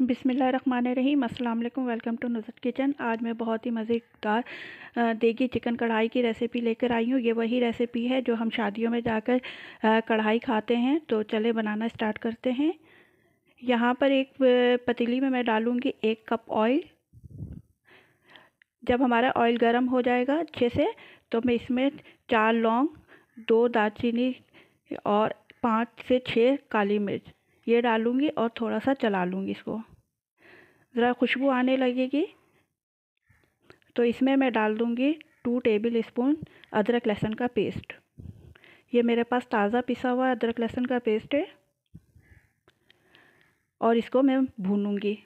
बिसमीम अल्लाम welcome to Nusrat kitchen आज मैं बहुत ही मज़ेदार देगी चिकन कढ़ाई की रेसिपी लेकर आई हूँ ये वही रेसिपी है जो हम शादियों में जाकर कढ़ाई खाते हैं तो चले बनाना स्टार्ट करते हैं यहाँ पर एक पतीली में मैं डालूँगी एक कप ऑयल जब हमारा ऑयल गर्म हो जाएगा अच्छे से तो मैं इसमें चार लौंग दो दालचीनी और पाँच से छः काली मिर्च ये डालूँगी और थोड़ा सा चला लूँगी इसको ज़रा खुशबू आने लगेगी तो इसमें मैं डाल दूँगी टू टेबल स्पून अदरक लहसुन का पेस्ट ये मेरे पास ताज़ा पिसा हुआ अदरक लहसुन का पेस्ट है और इसको मैं भूनूँगी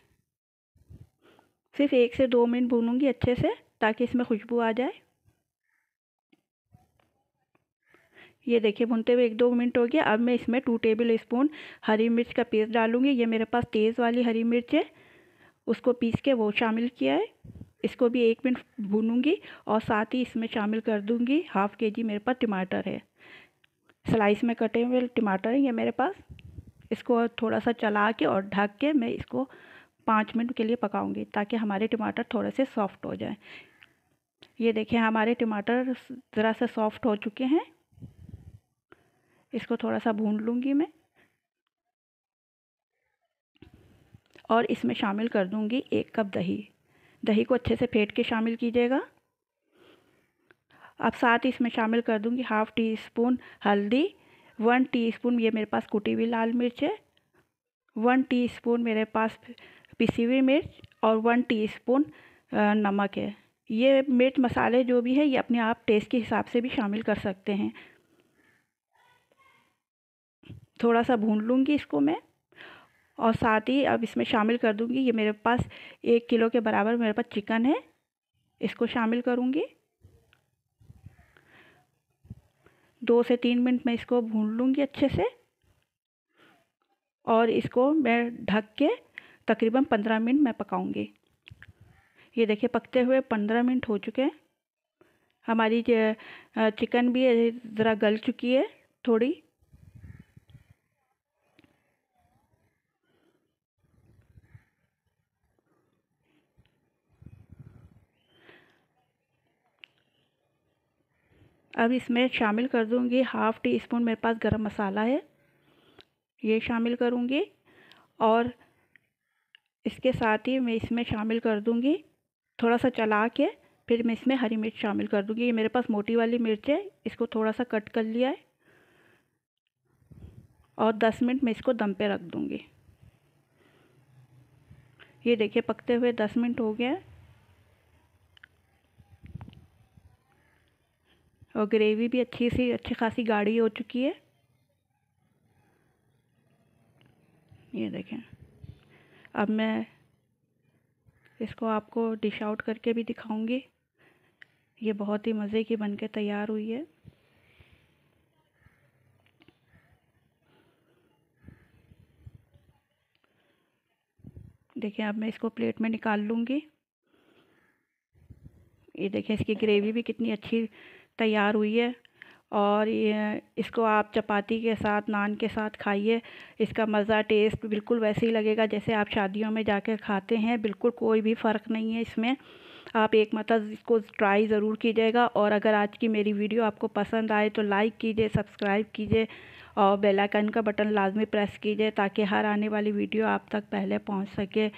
सिर्फ एक से दो मिनट भूनूँगी अच्छे से ताकि इसमें खुशबू आ जाए ये देखिए भुनते हुए एक दो मिनट हो गया अब मैं इसमें टू टेबल स्पून हरी मिर्च का पेस्ट डालूँगी ये मेरे पास तेज़ वाली हरी मिर्च है उसको पीस के वो शामिल किया है इसको भी एक मिनट भूनूंगी और साथ ही इसमें शामिल कर दूंगी हाफ़ के जी मेरे पास टमाटर है स्लाइस में कटे हुए टमाटर हैं ये मेरे पास इसको थोड़ा सा चला के और ढक के मैं इसको पाँच मिनट के लिए पकाऊंगी ताकि हमारे टमाटर थोड़े से सॉफ्ट हो जाए ये देखें हमारे टमाटर ज़रा से सॉफ्ट हो चुके हैं इसको थोड़ा सा भून लूँगी मैं और इसमें शामिल कर दूँगी एक कप दही दही को अच्छे से फेंट के शामिल कीजिएगा अब साथ ही इसमें शामिल कर दूँगी हाफ़ टी स्पून हल्दी वन टी स्पून ये मेरे पास कुटी हुई लाल मिर्च है वन टी स्पून मेरे पास पिसी हुई मिर्च और वन टी स्पून नमक है ये मिर्च मसाले जो भी है ये अपने आप टेस्ट के हिसाब से भी शामिल कर सकते हैं थोड़ा सा भून लूँगी इसको मैं और साथ ही अब इसमें शामिल कर दूँगी ये मेरे पास एक किलो के बराबर मेरे पास चिकन है इसको शामिल करूँगी दो से तीन मिनट में इसको भून लूँगी अच्छे से और इसको मैं ढक के तकरीबन पंद्रह मिनट मैं पकाऊँगी ये देखिए पकते हुए पंद्रह मिनट हो चुके हैं हमारी चिकन भी ज़रा गल चुकी है थोड़ी अब इसमें शामिल कर दूँगी हाफ़ टी स्पून मेरे पास गरम मसाला है ये शामिल करूँगी और इसके साथ ही मैं इसमें शामिल कर दूँगी थोड़ा सा चला के फिर मैं इसमें हरी मिर्च शामिल कर दूँगी ये मेरे पास मोटी वाली मिर्च है इसको थोड़ा सा कट कर लिया है और दस मिनट मैं इसको दम पे रख दूँगी ये देखिए पकते हुए दस मिनट हो गया है और ग्रेवी भी अच्छी सी अच्छी खासी गाढ़ी हो चुकी है ये देखें अब मैं इसको आपको डिश आउट करके भी दिखाऊंगी ये बहुत ही मज़े की बनके तैयार हुई है देखिए अब मैं इसको प्लेट में निकाल लूँगी ये देखिए इसकी ग्रेवी भी कितनी अच्छी तैयार हुई है और ये इसको आप चपाती के साथ नान के साथ खाइए इसका मज़ा टेस्ट बिल्कुल वैसे ही लगेगा जैसे आप शादियों में जाकर खाते हैं बिल्कुल कोई भी फ़र्क नहीं है इसमें आप एक मतलब इसको ट्राई ज़रूर कीजिएगा और अगर आज की मेरी वीडियो आपको पसंद आए तो लाइक कीजिए सब्सक्राइब कीजिए और बेल आइकन का बटन लाजमी प्रेस कीजिए ताकि हर आने वाली वीडियो आप तक पहले पहुंच सके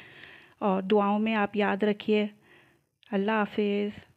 और दुआओं में आप याद रखिए अल्लाह हाफिज़